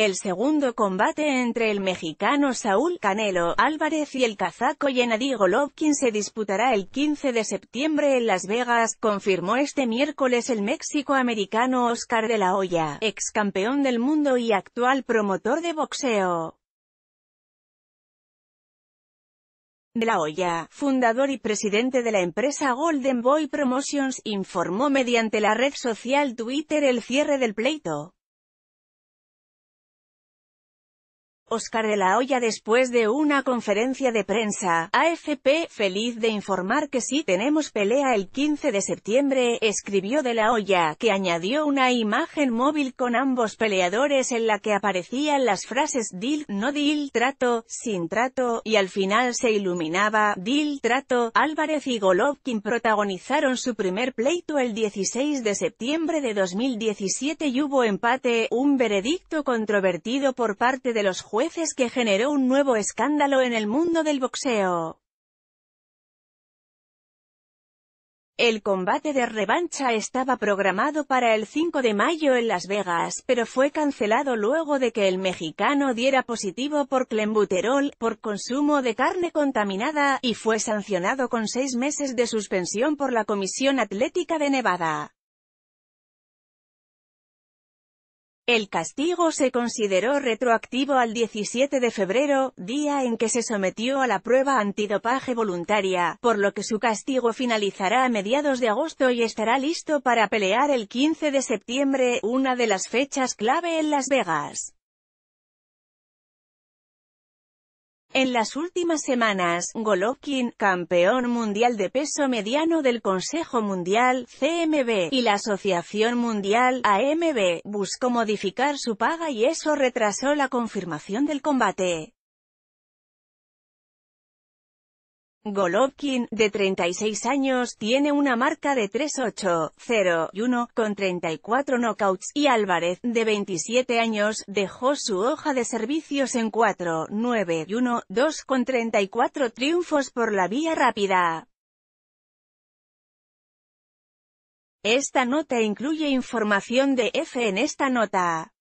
El segundo combate entre el mexicano Saúl Canelo Álvarez y el kazaco Yenadí Golovkin se disputará el 15 de septiembre en Las Vegas, confirmó este miércoles el mexico americano Oscar de la Hoya, ex campeón del mundo y actual promotor de boxeo. De la Hoya, fundador y presidente de la empresa Golden Boy Promotions, informó mediante la red social Twitter el cierre del pleito. Oscar de la Hoya después de una conferencia de prensa, AFP, feliz de informar que sí tenemos pelea el 15 de septiembre, escribió de la Hoya, que añadió una imagen móvil con ambos peleadores en la que aparecían las frases deal, no deal, trato, sin trato, y al final se iluminaba, deal, trato, Álvarez y Golovkin protagonizaron su primer pleito el 16 de septiembre de 2017 y hubo empate, un veredicto controvertido por parte de los jueces jueces que generó un nuevo escándalo en el mundo del boxeo. El combate de revancha estaba programado para el 5 de mayo en Las Vegas, pero fue cancelado luego de que el mexicano diera positivo por clenbuterol, por consumo de carne contaminada, y fue sancionado con seis meses de suspensión por la Comisión Atlética de Nevada. El castigo se consideró retroactivo al 17 de febrero, día en que se sometió a la prueba antidopaje voluntaria, por lo que su castigo finalizará a mediados de agosto y estará listo para pelear el 15 de septiembre, una de las fechas clave en Las Vegas. En las últimas semanas, Golovkin, campeón mundial de peso mediano del Consejo Mundial, CMB, y la Asociación Mundial, AMB, buscó modificar su paga y eso retrasó la confirmación del combate. Golovkin, de 36 años, tiene una marca de 3-8, 0 1, con 34 knockouts, y Álvarez, de 27 años, dejó su hoja de servicios en 4, 9 1, 2 con 34 triunfos por la vía rápida. Esta nota incluye información de F en esta nota.